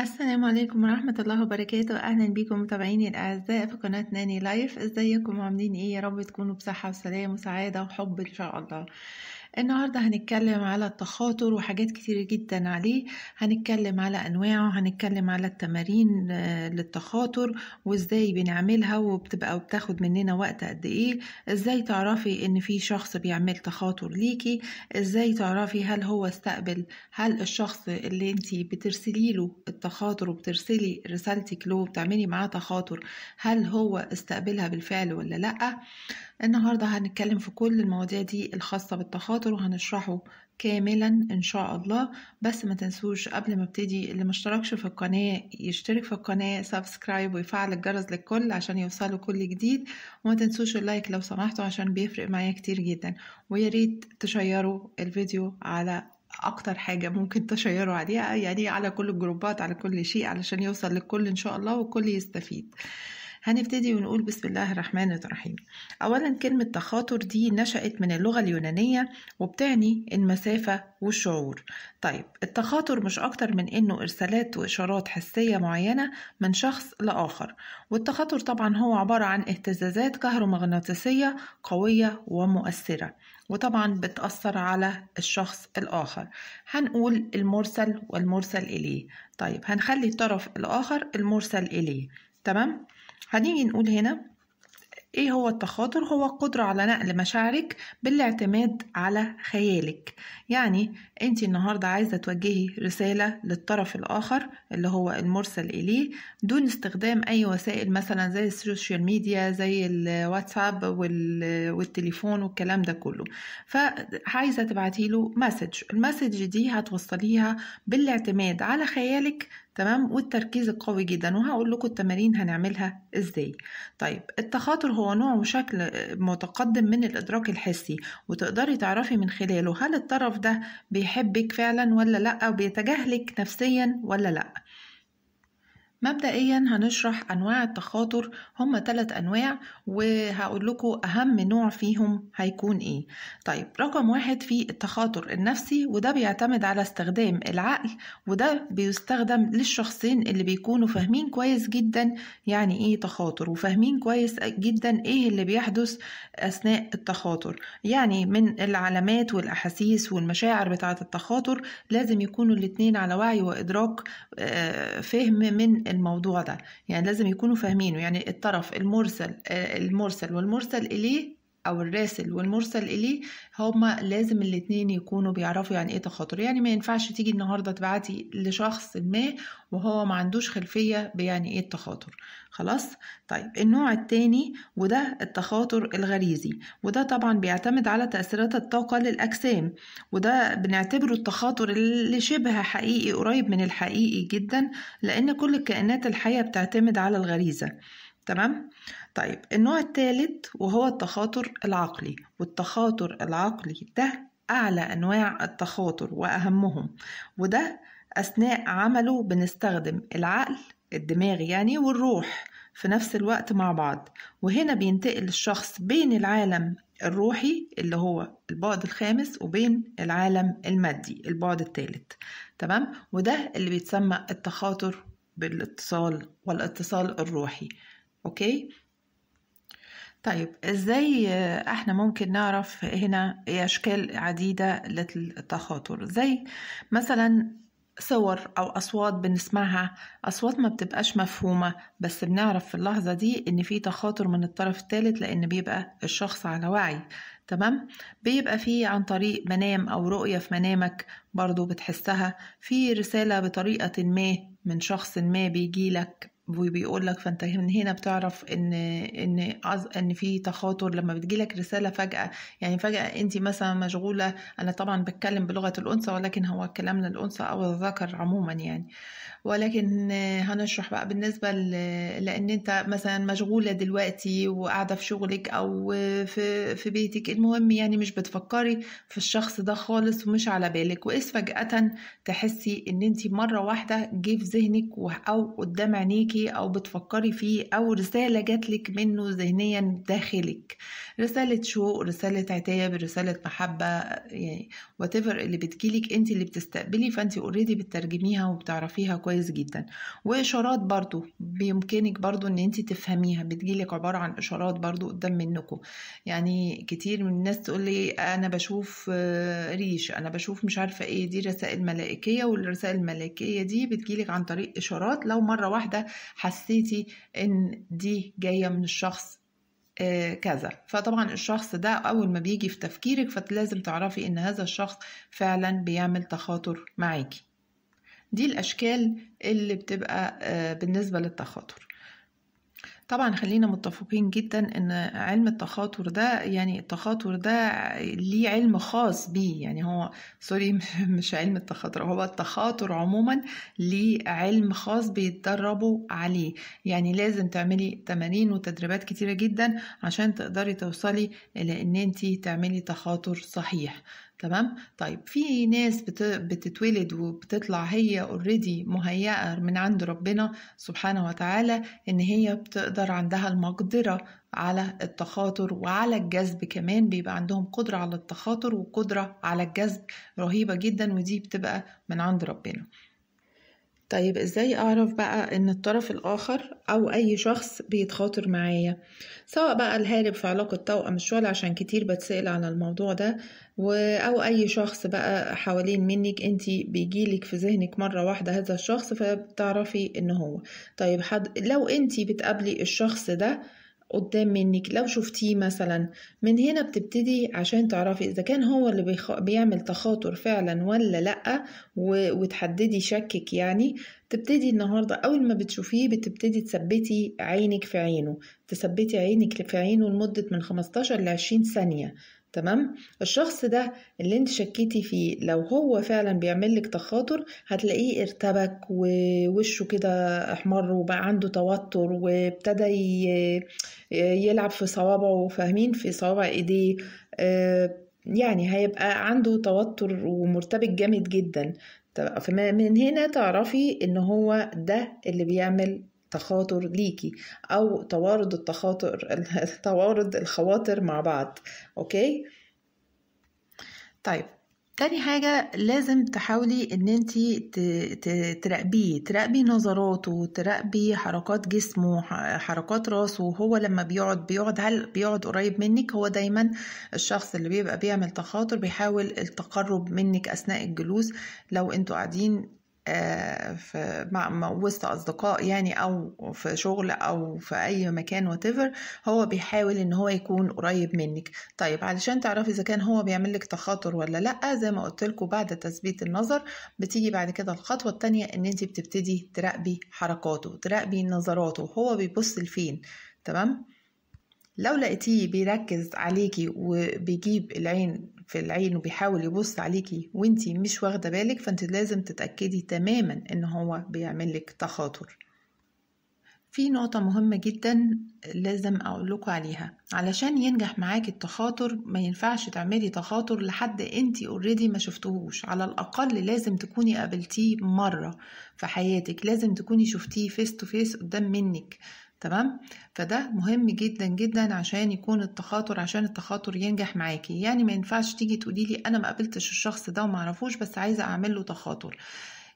السلام عليكم ورحمة الله وبركاته أهلا بيكم متابعيني الأعزاء في قناة ناني لايف ازيكم عاملين ايه يا رب تكونوا بصحة وسلام وسعادة وحب إن شاء الله النهاردة هنتكلم على التخاطر وحاجات كتير جدا عليه هنتكلم على أنواعه هنتكلم على التمارين آه، للتخاطر وإزاي بنعملها وبتبقى وبتاخد مننا وقت قد إيه إزاي تعرفي إن في شخص بيعمل تخاطر ليكي إزاي تعرفي هل هو استقبل هل الشخص اللي انتي بترسلي له التخاطر وبترسلي رسالتك له وبتعملي معاه تخاطر هل هو استقبلها بالفعل ولا لأ النهاردة هنتكلم في كل المواضيع دي الخاصة بالتخاطر وهنشرحه كاملا ان شاء الله بس ما تنسوش قبل ما ابتدي اللي مشتركش في القناة يشترك في القناة سبسكرايب ويفعل الجرس للكل عشان يوصله كل جديد وما تنسوش اللايك لو سمحتوا عشان بيفرق معايا كتير جدا وياريت تشيروا الفيديو على اكتر حاجه ممكن تشيروا عليها يعني على كل الجروبات على كل شيء علشان يوصل للكل ان شاء الله والكل يستفيد هنبتدي ونقول بسم الله الرحمن الرحيم أولا كلمة تخاطر دي نشأت من اللغة اليونانية وبتعني المسافة والشعور طيب التخاطر مش أكتر من إنه إرسالات وإشارات حسية معينة من شخص لآخر والتخاطر طبعا هو عبارة عن اهتزازات كهرومغناطيسية قوية ومؤثرة وطبعا بتأثر على الشخص الآخر هنقول المرسل والمرسل إليه طيب هنخلي الطرف الآخر المرسل إليه تمام؟ هنيجي نقول هنا ايه هو التخاطر هو القدرة على نقل مشاعرك بالاعتماد على خيالك يعني انت النهاردة عايزة توجهي رسالة للطرف الاخر اللي هو المرسل اليه دون استخدام اي وسائل مثلا زي السوشيال ميديا زي الواتساب والتليفون والكلام ده كله فعايزة تبعتيله مسج المسج دي هتوصليها بالاعتماد على خيالك تمام والتركيز القوي جدا وهقول لكم التمارين هنعملها ازاي طيب التخاطر هو هو نوع وشكل آه، متقدم من الإدراك الحسي وتقدري تعرفي من خلاله هل الطرف ده بيحبك فعلا ولا لأ وبيتجاهلك نفسيا ولا لأ مبدئيا هنشرح أنواع التخاطر هما تلات أنواع وهقول لكم أهم نوع فيهم هيكون إيه طيب رقم واحد في التخاطر النفسي وده بيعتمد على استخدام العقل وده بيستخدم للشخصين اللي بيكونوا فاهمين كويس جدا يعني إيه تخاطر وفاهمين كويس جدا إيه اللي بيحدث أثناء التخاطر يعني من العلامات والأحاسيس والمشاعر بتاعة التخاطر لازم يكونوا الاتنين على وعي وإدراك آه، فهم من الموضوع ده يعني لازم يكونوا فاهمينه يعني الطرف المرسل آه، المرسل والمرسل إليه او الراسل والمرسل اليه هما لازم الاتنين يكونوا بيعرفوا يعني ايه تخاطر يعني ما ينفعش تيجي النهارده تبعتي لشخص ما وهو ما عندوش خلفيه بيعني ايه التخاطر خلاص طيب النوع التاني وده التخاطر الغريزي وده طبعا بيعتمد على تاثيرات الطاقه للاجسام وده بنعتبره التخاطر اللي شبه حقيقي قريب من الحقيقي جدا لان كل الكائنات الحيه بتعتمد على الغريزه تمام طيب النوع الثالث وهو التخاطر العقلي والتخاطر العقلي ده أعلى أنواع التخاطر وأهمهم وده أثناء عمله بنستخدم العقل الدماغ يعني والروح في نفس الوقت مع بعض وهنا بينتقل الشخص بين العالم الروحي اللي هو البعد الخامس وبين العالم المادي البعد الثالث تمام وده اللي بيتسمى التخاطر بالاتصال والاتصال الروحي اوكي طيب ازاي آه، احنا ممكن نعرف هنا إيه اشكال عديده للتخاطر زي مثلا صور او اصوات بنسمعها اصوات ما بتبقاش مفهومه بس بنعرف في اللحظه دي ان في تخاطر من الطرف الثالث لان بيبقى الشخص على وعي تمام بيبقى في عن طريق منام او رؤيه في منامك برضو بتحسها في رساله بطريقه ما من شخص ما بيجيلك وبيقول لك فانت من هنا بتعرف ان ان ان في تخاطر لما بتجيلك رساله فجاه يعني فجاه انت مثلا مشغوله انا طبعا بتكلم بلغه الانثى ولكن هو كلام للانثى او الذكر عموما يعني ولكن آه، هنشرح بقى بالنسبة لأن أنت مثلا مشغولة دلوقتي وقاعدة في شغلك أو في, في بيتك المهم يعني مش بتفكري في الشخص ده خالص ومش على بالك وإذ فجأة تحسي أن أنت مرة واحدة جه في ذهنك أو قدام عينيكي أو بتفكري فيه أو رسالة جاتلك منه ذهنيا داخلك رسالة شوق رسالة عتاب رسالة محبة يعني واتيفر اللي بتجيلك أنت اللي بتستقبلي فأنت اوريدي بتترجميها وبتعرفيها كويس كويس جدا واشارات برضو بيمكنك برضو ان انت تفهميها بتجيلك عباره عن اشارات برضو قدام منكم يعني كتير من الناس تقول لي انا بشوف آه، ريش انا بشوف مش عارفه ايه دي رسائل ملائكيه والرسائل الملائكيه دي بتجيلك عن طريق اشارات لو مره واحده حسيتي ان دي جايه من الشخص آه، كذا فطبعا الشخص ده اول ما بيجي في تفكيرك فلازم تعرفي ان هذا الشخص فعلا بيعمل تخاطر معاكي دي الأشكال اللي بتبقى آه، بالنسبة للتخاطر طبعا خلينا متفقين جدا ان علم التخاطر ده يعني التخاطر ده ليه علم خاص بيه يعني هو سوري مش علم التخاطر هو التخاطر عموما ليه علم خاص بيتدربوا عليه يعني لازم تعملي تمارين وتدريبات كتيرة جدا عشان تقدري توصلي الى ان انت تعملي تخاطر صحيح تمام طيب في ناس بتتولد وبتطلع هي اوريدي مهيئه من عند ربنا سبحانه وتعالى ان هي بتقدر عندها المقدره على التخاطر وعلى الجذب كمان بيبقى عندهم قدره على التخاطر وقدره على الجذب رهيبه جدا ودي بتبقى من عند ربنا طيب ازاي اعرف بقى ان الطرف الاخر او اي شخص بيتخاطر معايا سواء بقى الهارب في علاقة توأم الشغل عشان كتير بتسأل على الموضوع ده او اي شخص بقى حوالين منك انتي بيجيلك في ذهنك مرة واحدة هذا الشخص فبتعرفي ان هو طيب حد لو انتي بتقابلي الشخص ده قدام منك لو شفتيه مثلا من هنا بتبتدي عشان تعرفي اذا كان هو اللي بيخ... بيعمل تخاطر فعلا ولا لا و... وتحددي شكك يعني تبتدي النهارده اول ما بتشوفيه بتبتدي تثبتي عينك في عينه تثبتي عينك في عينه لمده من 15 ل 20 ثانيه تمام الشخص ده اللي انت شكيتي فيه لو هو فعلا بيعمل لك تخاطر هتلاقيه ارتبك ووشه كده احمر وبقى عنده توتر وابتدى يلعب في صوابعه فاهمين في صوابع ايديه آه، يعني هيبقى عنده توتر ومرتبك جامد جدا فمن هنا تعرفي ان هو ده اللي بيعمل تخاطر ليكي او توارد التخاطر توارد الخواطر مع بعض اوكي طيب تاني حاجة لازم تحاولي ان انت تراقبيه تراقبي نظراته تراقبي حركات جسمه حركات راسه وهو لما بيقعد بيقعد هل بيقعد قريب منك هو دايما الشخص اللي بيبقى بيعمل تخاطر بيحاول التقرب منك اثناء الجلوس لو انتوا قاعدين آه، في مع وسط اصدقاء يعني او في شغل او في اي مكان واتيفر هو بيحاول ان هو يكون قريب منك طيب علشان تعرفي اذا كان هو بيعمل لك تخاطر ولا لا زي ما قلت لكم بعد تثبيت النظر بتيجي بعد كده الخطوه الثانيه ان انت بتبتدي تراقبي حركاته تراقبي نظراته هو بيبص لفين تمام لو لقيتيه بيركز عليكي وبيجيب العين في العين وبيحاول يبص عليكي وانتي مش واخده بالك فانت لازم تتاكدي تماما ان هو بيعملك تخاطر في نقطة مهمة جدا لازم أقولكوا عليها علشان ينجح معاك التخاطر ما ينفعش تعملي تخاطر لحد انتي اوريدي ما شفتهوش على الأقل لازم تكوني قابلتيه مرة في حياتك لازم تكوني شفتيه فيس تو فيس قدام منك تمام فده مهم جدا جدا عشان يكون التخاطر عشان التخاطر ينجح معاكي يعني ما ينفعش تيجي تقولي لي انا ما قابلتش الشخص ده وما اعرفوش بس عايزه اعمل له تخاطر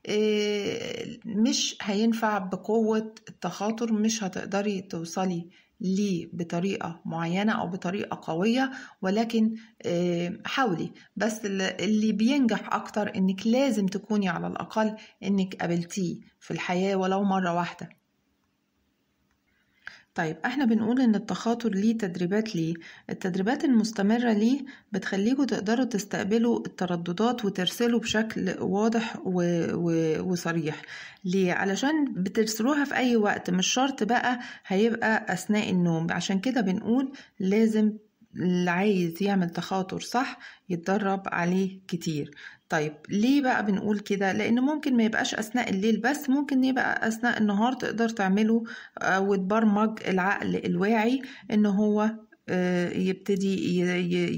آه، مش هينفع بقوة التخاطر مش هتقدري توصلي ليه بطريقة معينة أو بطريقة قوية ولكن آه، حاولي بس اللي بينجح أكتر إنك لازم تكوني على الأقل إنك قابلتيه في الحياة ولو مرة واحدة طيب احنا بنقول ان التخاطر ليه تدريبات ليه التدريبات المستمرة ليه بتخليكوا تقدروا تستقبلوا الترددات وترسلوا بشكل واضح و... و... وصريح ليه علشان بترسلوها في اي وقت مش شرط بقى هيبقى اثناء النوم عشان كده بنقول لازم اللي عايز يعمل تخاطر صح يتدرب عليه كتير طيب ليه بقى بنقول كده لان ممكن ما يبقاش اثناء الليل بس ممكن يبقى اثناء النهار تقدر تعمله آه، وتبرمج العقل الواعي ان هو آه، يبتدي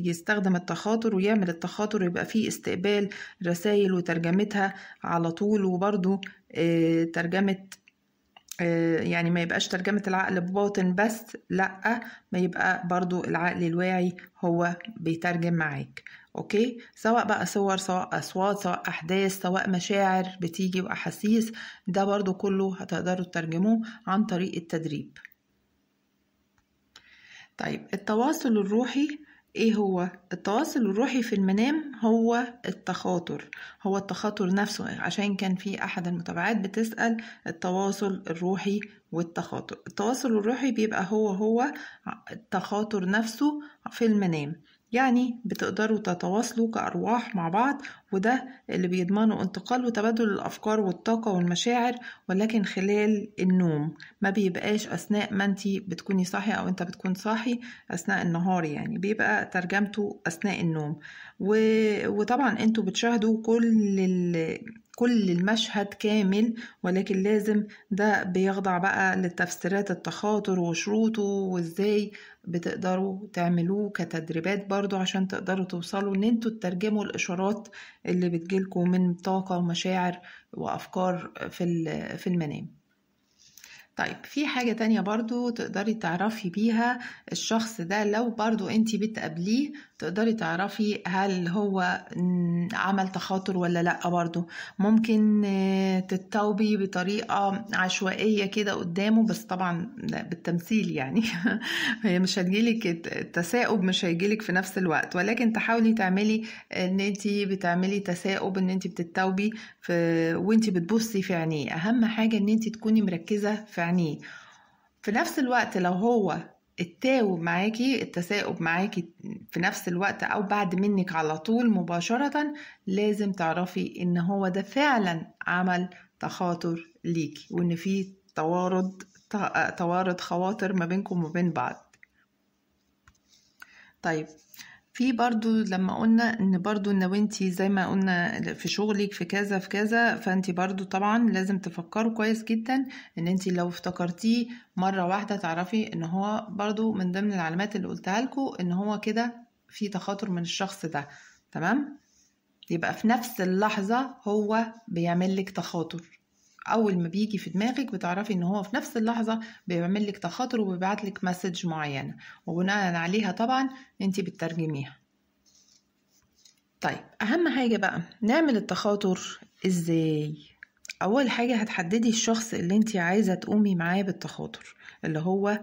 يستخدم التخاطر ويعمل التخاطر ويبقى فيه استقبال رسائل وترجمتها على طول وبرده آه، ترجمة آه، يعني ما يبقاش ترجمة العقل بباطن بس لأ ما يبقى برضو العقل الواعي هو بيترجم معاك أوكي سواء بقى صور سواء أصوات سواء أحداث سواء مشاعر بتيجي وأحاسيس ده برضو كله هتقدروا تترجموه عن طريق التدريب طيب التواصل الروحي ايه هو التواصل الروحي في المنام هو التخاطر هو التخاطر نفسه عشان كان في احد المتابعات بتسال التواصل الروحي والتخاطر التواصل الروحي بيبقى هو هو التخاطر نفسه في المنام يعني بتقدروا تتواصلوا كأرواح مع بعض وده اللي بيضمنوا انتقال وتبادل الأفكار والطاقة والمشاعر ولكن خلال النوم ما بيبقاش أثناء ما انت بتكوني صاحية أو انت بتكون صاحي أثناء النهار يعني بيبقى ترجمته أثناء النوم و... وطبعا انتوا بتشاهدوا كل ال... كل المشهد كامل ولكن لازم ده بيخضع بقى للتفسيرات التخاطر وشروطه وازاي بتقدروا تعملوه كتدريبات برضو عشان تقدروا توصلوا ان انتوا تترجموا الاشارات اللي بتجيلكوا من طاقة ومشاعر وافكار في في المنام طيب في حاجة تانية برضو تقدري تعرفي بيها الشخص ده لو برضو انت بتقابليه تقدري تعرفي هل هو عمل تخاطر ولا لا برضه ممكن آه، تتوبي بطريقة عشوائية كده قدامه بس طبعا بالتمثيل يعني هي مش هتجيلك التثاؤب مش هيجيلك في نفس الوقت ولكن تحاولي تعملي ان انت بتعملي تثاؤب ان انت بتتوبي وانت بتبصي في عينيه اهم حاجة ان انت تكوني مركزة في عينيه في نفس الوقت لو هو التاوب معاكي التثاؤب معاكي في نفس الوقت او بعد منك على طول مباشرة لازم تعرفي ان هو ده فعلا عمل تخاطر ليكي وان في توارد توارد خواطر ما بينكم وبين بعض طيب في برضو لما قلنا ان برضو ان انت زي ما قلنا في شغلك في كذا في كذا فانت برضو طبعا لازم تفكروا كويس جدا ان انتي لو افتكرتيه مرة واحدة تعرفي ان هو برضو من ضمن العلامات اللي قلتها لكم ان هو كده في تخاطر من الشخص ده تمام يبقى في نفس اللحظة هو بيعمل لك تخاطر اول ما بيجي في دماغك بتعرفي ان هو في نفس اللحظه بيعمل لك تخاطر وبيبعت لك مسج معينه وبناء عليها طبعا انت بتترجميها طيب اهم حاجه بقى نعمل التخاطر ازاي اول حاجه هتحددي الشخص اللي انت عايزه تقومي معاه بالتخاطر اللي هو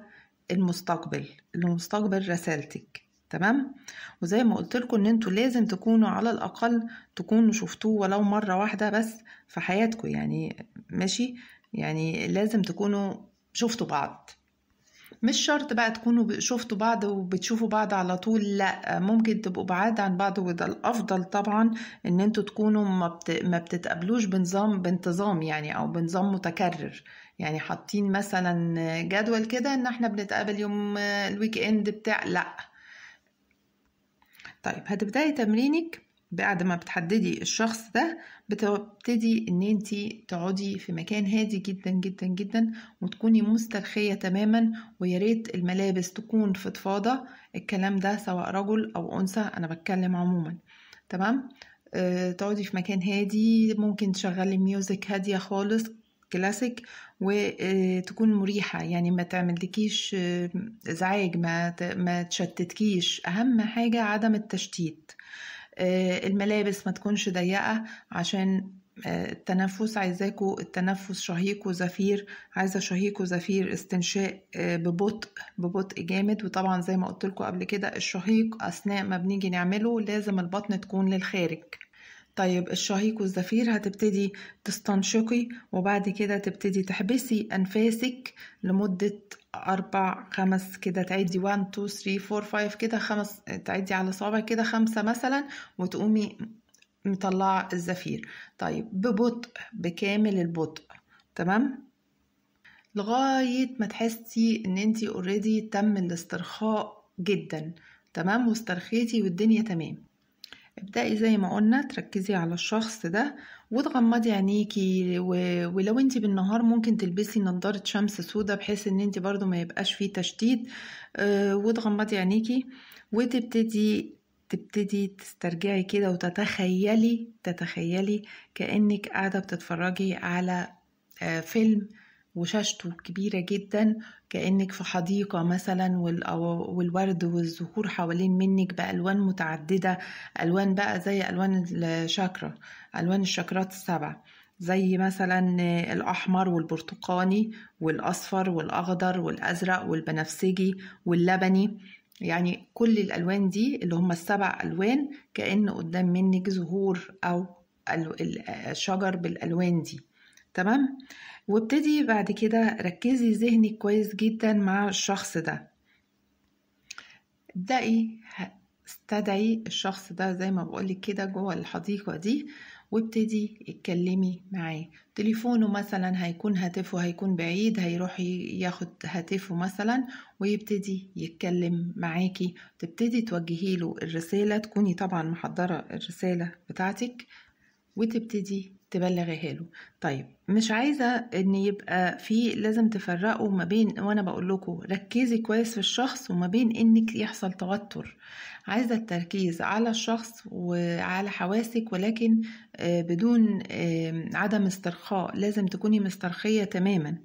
المستقبل اللي مستقبل رسالتك تمام وزي ما قلت لكم ان انتوا لازم تكونوا على الاقل تكونوا شفتوه ولو مره واحده بس في حياتكم يعني ماشي يعني لازم تكونوا شفتوا بعض مش شرط بقى تكونوا شفتوا بعض وبتشوفوا بعض على طول لا ممكن تبقوا بعاد عن بعض وده الافضل طبعا ان انتوا تكونوا ما, بت... ما بتتقابلوش بنظام بانتظام يعني او بنظام متكرر يعني حاطين مثلا جدول كده ان احنا بنتقابل يوم الويك اند بتاع لا طيب هتبدأي تمرينك بعد ما بتحددي الشخص ده بتبتدي ان انت تقعدي في مكان هادي جدا جدا جدا وتكوني مسترخيه تماما وياريت الملابس تكون فضفاضه الكلام ده سواء رجل او انثى انا بتكلم عموما تمام أه تقعدي في مكان هادي ممكن تشغلي ميوزك هاديه خالص كلاسيك وتكون آه، مريحة يعني ما تعملكيش ازعاج آه، ما ما تشتتكيش أهم حاجة عدم التشتيت آه، الملابس ما تكونش ضيقة عشان التنفس عايزاكو التنفس شهيق وزفير عايزه شهيق وزفير استنشاء ببطء ببطء جامد وطبعا زي ما قلت لكم قبل كده الشهيق اثناء ما بنيجي نعمله لازم البطن تكون للخارج طيب الشهيق والزفير هتبتدي تستنشقي وبعد كده تبتدي تحبسي أنفاسك لمدة أربع خمس كده تعدي 1 2 3 4 5 كده خمس تعدي على صابع كده خمسة مثلا وتقومي مطلعة الزفير طيب ببطء بكامل البطء تمام لغاية ما تحسي ان انتي اوريدي تم الاسترخاء جدا تمام واسترخيتي والدنيا تمام ابدأي زي ما قلنا تركزي على الشخص ده وتغمضي عينيكي و... ولو انت بالنهار ممكن تلبسي نضارة شمس سودة بحيث ان انت برضو ما يبقاش فيه تشتيت اه وتغمضي عينيكي وتبتدي تبتدي تسترجعي كده وتتخيلي تتخيلي كأنك قاعدة بتتفرجي على آه، فيلم وشاشته كبيرة جدا كأنك في حديقة مثلا والورد والزهور حوالين منك بألوان متعددة ألوان بقى زي ألوان الشاكرا ألوان الشاكرات السبع زي مثلا الأحمر والبرتقاني والأصفر والأخضر والأزرق والبنفسجي واللبني يعني كل الألوان دي اللي هم السبع ألوان كأن قدام منك زهور أو الشجر بالألوان دي تمام وابتدي بعد كده ركزي ذهنك كويس جدا مع الشخص ده ابدأي استدعي الشخص ده زي ما بقولك كده جوه الحديقة دي وابتدي اتكلمي معاه تليفونه مثلا هيكون هاتفه هيكون بعيد هيروح ياخد هاتفه مثلا ويبتدي يتكلم معاكي تبتدي توجهي له الرسالة تكوني طبعا محضرة الرسالة بتاعتك وتبتدي تبلغيها له طيب مش عايزة ان يبقى في لازم تفرقوا ما بين وانا بقول لكم ركزي كويس في الشخص وما بين انك يحصل توتر عايزة التركيز على الشخص وعلى حواسك ولكن آه، بدون عدم استرخاء لازم تكوني مسترخية تماما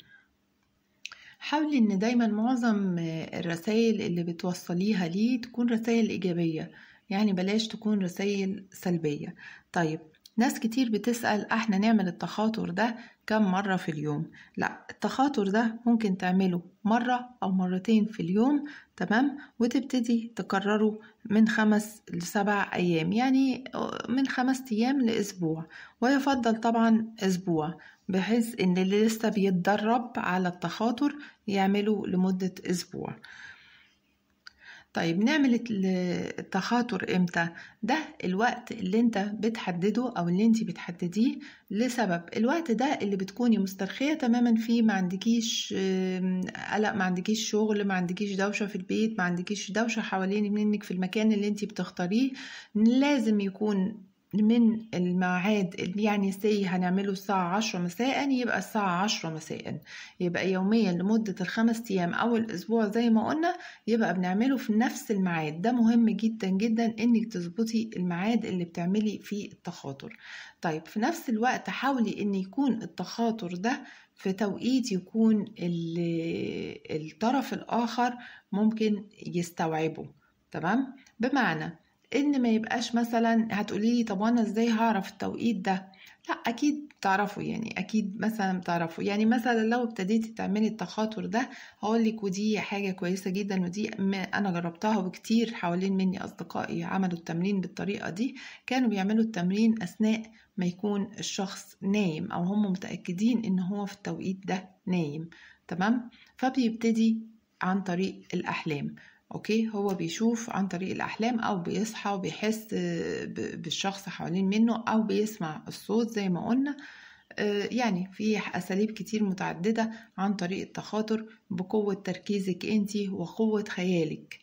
حاولي ان دايما معظم آه، الرسائل اللي بتوصليها ليه تكون رسائل ايجابيه يعني بلاش تكون رسائل سلبية طيب ناس كتير بتسأل احنا نعمل التخاطر ده كم مرة في اليوم لا التخاطر ده ممكن تعمله مرة أو مرتين في اليوم تمام وتبتدي تكرره من خمس لسبع أيام يعني آه، من خمس أيام لأسبوع ويفضل طبعا أسبوع بحيث إن اللي لسه بيتدرب على التخاطر يعمله لمدة أسبوع طيب نعمل التخاطر امتى ده الوقت اللي انت بتحدده او اللي انت بتحدديه لسبب الوقت ده اللي بتكوني مسترخيه تماما فيه ما عندكيش قلق ما عندكيش شغل ما عندكيش دوشه في البيت ما عندكيش دوشه حوالين منك في المكان اللي انت بتختاريه لازم يكون من الميعاد اللي يعني سي هنعمله الساعة عشرة مساء يبقى الساعة عشرة مساء يبقى يوميا لمدة الخمس أيام أو الأسبوع زي ما قلنا يبقى بنعمله في نفس الميعاد ده مهم جدا جدا إنك تظبطي الميعاد اللي بتعملي فيه التخاطر طيب في نفس الوقت حاولي إن يكون التخاطر ده في توقيت يكون الطرف الآخر ممكن يستوعبه تمام بمعنى ان ما يبقاش مثلا هتقولي لي طب وانا ازاي هعرف التوقيت ده لا اكيد تعرفوا يعني اكيد مثلا بتعرفوا يعني مثلا لو ابتديتي تعملي التخاطر ده هقول لك ودي حاجه كويسه جدا ودي انا جربتها وكتير حوالين مني اصدقائي عملوا التمرين بالطريقه دي كانوا بيعملوا التمرين اثناء ما يكون الشخص نايم او هم متاكدين ان هو في التوقيت ده نايم تمام فبيبتدي عن طريق الاحلام اوكي هو بيشوف عن طريق الاحلام او بيصحى وبيحس بالشخص حوالين منه او بيسمع الصوت زي ما قلنا آه، يعني في اساليب كتير متعدده عن طريق التخاطر بقوه تركيزك انت وقوه خيالك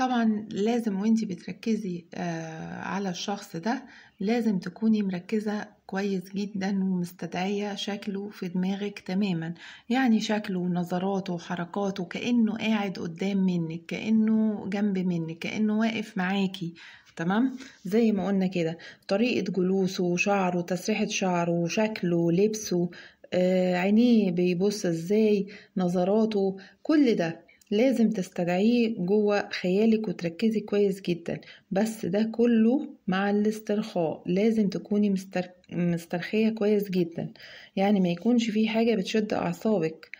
طبعا لازم وانتي بتركزي آه، على الشخص ده لازم تكوني مركزة كويس جدا ومستدعية شكله في دماغك تماما يعني شكله ونظراته وحركاته كأنه قاعد قدام منك كأنه جنب منك كأنه واقف معاكي تمام زي ما قلنا كده طريقة جلوسه وشعره تسريحة شعره وشكله لبسه آه، عينيه بيبص ازاي نظراته كل ده لازم تستدعيه جوه خيالك وتركزي كويس جدا بس ده كله مع الاسترخاء لازم تكوني مستر... مسترخية كويس جدا يعني ما يكونش فيه حاجة بتشد أعصابك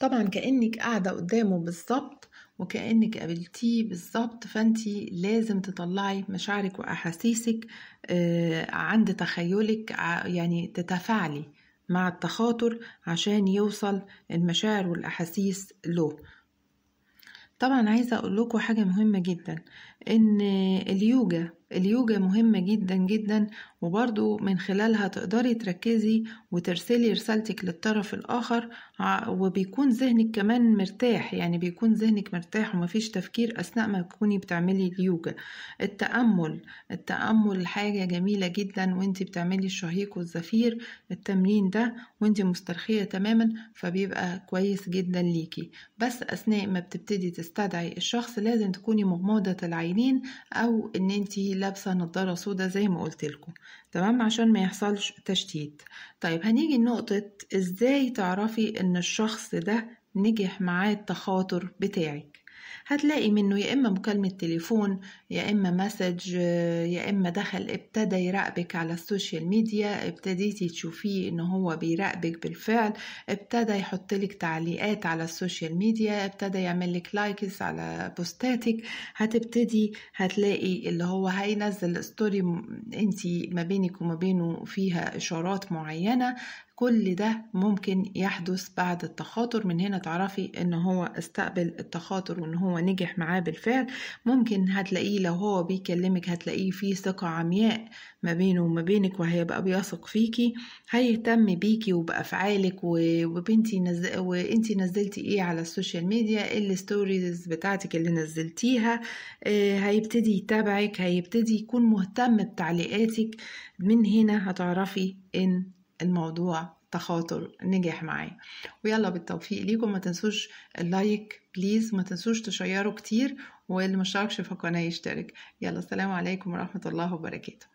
طبعا كأنك قاعدة قدامه بالظبط وكأنك قابلتيه بالظبط فانتي لازم تطلعي مشاعرك وأحاسيسك آه، عند تخيلك يعني تتفاعلي مع التخاطر عشان يوصل المشاعر والأحاسيس له طبعا عايزة أقول لكم حاجة مهمة جدا إن اليوجا اليوجا مهمة جدا جدا وبرضو من خلالها تقدري تركزي وترسلي رسالتك للطرف الآخر وبيكون ذهنك كمان مرتاح يعني بيكون ذهنك مرتاح ومفيش تفكير أثناء ما تكوني بتعملي اليوجا التأمل التأمل حاجة جميلة جدا وانت بتعملي الشهيق والزفير التمرين ده وانت مسترخية تماما فبيبقى كويس جدا ليكي بس أثناء ما بتبتدي تستدعي الشخص لازم تكوني مغمضة العينين أو إن انتي لابسة نضارة سودة زي ما قلت لكم تمام عشان ما يحصلش تشتيت طيب هنيجي لنقطة ازاي تعرفي ان الشخص ده نجح معاه التخاطر بتاعك هتلاقي منه يا إما مكالمة تليفون يا إما مسج يا إما دخل ابتدى يراقبك على السوشيال ميديا ابتديتي تشوفيه إن هو بيراقبك بالفعل ابتدى يحطلك تعليقات على السوشيال ميديا ابتدى يعملك لايكس على بوستاتك هتبتدي هتلاقي اللي هو هينزل ستوري انت ما بينك وما بينه فيها إشارات معينة كل ده ممكن يحدث بعد التخاطر من هنا تعرفي ان هو استقبل التخاطر وان هو نجح معاه بالفعل ممكن هتلاقيه لو هو بيكلمك هتلاقيه في ثقة عمياء ما بينه وما بينك وهيبقى بيثق فيكي هيهتم بيكي وبأفعالك وبنتي نز... وانتي نزلتي ايه على السوشيال ميديا ايه الستوريز بتاعتك اللي نزلتيها آه، هيبتدي يتابعك هيبتدي يكون مهتم بتعليقاتك من هنا هتعرفي ان الموضوع تخاطر نجح معي ويلا بالتوفيق ليكم ما تنسوش اللايك بليز ما تنسوش تشيروا كتير واللي مشتركش في القناه يشترك يلا السلام عليكم ورحمه الله وبركاته